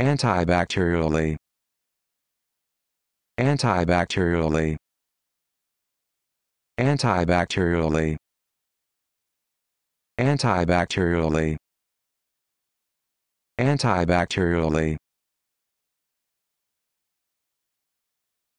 antibacterially antibacterially antibacterially antibacterially antibacterially